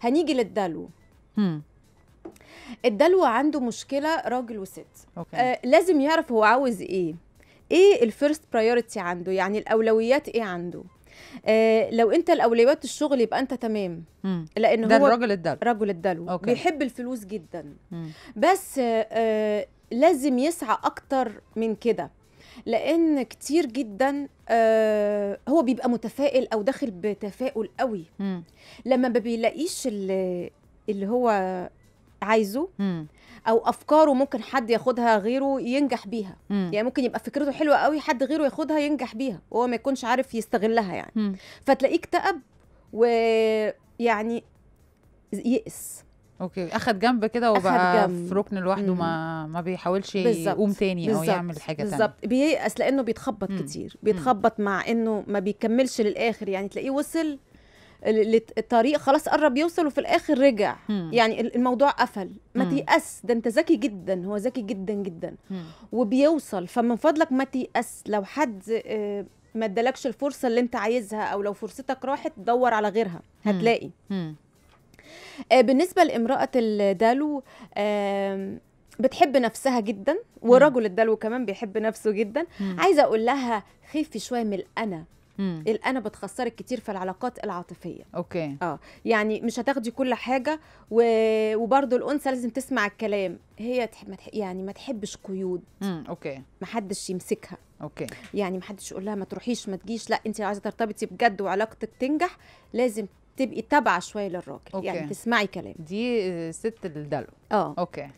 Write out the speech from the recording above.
هنيجي للدلو الدلو عنده مشكله راجل وست أوكي. آه لازم يعرف هو عاوز ايه ايه الفيرست برايورتي عنده يعني الاولويات ايه عنده آه لو انت الاولويات الشغل يبقى انت تمام مم. لان ده هو رجل الدلو رجل الدلو أوكي. بيحب الفلوس جدا مم. بس آه،, آه لازم يسعى اكتر من كده لان كتير جدا آه هو بيبقى متفائل او داخل بتفاؤل قوي م. لما ما بيلاقيش اللي, اللي هو عايزه م. او افكاره ممكن حد ياخدها غيره ينجح بيها م. يعني ممكن يبقى فكرته حلوه قوي حد غيره ياخدها ينجح بيها وهو ما يكونش عارف يستغلها يعني م. فتلاقيه اكتئب ويعني يأس اوكي اخد جنب كده وبقى في ركن لوحده ما ما بيحاولش يقوم تاني بالزبط. او يعمل حاجه تانية بالظبط بييأس لانه بيتخبط مم. كتير بيتخبط مم. مع انه ما بيكملش للاخر يعني تلاقيه وصل الطريق خلاص قرب يوصل وفي الاخر رجع مم. يعني الموضوع قفل ما تيأس ده انت ذكي جدا هو ذكي جدا جدا مم. وبيوصل فمن فضلك ما تيأس لو حد آه، ما ادالكش الفرصه اللي انت عايزها او لو فرصتك راحت دور على غيرها هتلاقي مم. آه، بالنسبه لامراه الدلو بتحب نفسها جدا ورجل الدلو كمان بيحب نفسه جدا عايزه اقول لها خفي شويه من الانا الانا بتخسرك كتير في العلاقات العاطفيه اوكي اه يعني مش هتاخدي كل حاجه و... وبرده الانثى لازم تسمع الكلام هي تح... ما تح... يعني ما تحبش قيود اوكي محدش يمسكها اوكي يعني محدش يقول لها ما تروحيش ما تجيش لا انت عايزه ترتبطي بجد وعلاقتك تنجح لازم تبقي تابعه شويه للراجل يعني تسمعي كلام دي آه، ست الدلو اه اوكي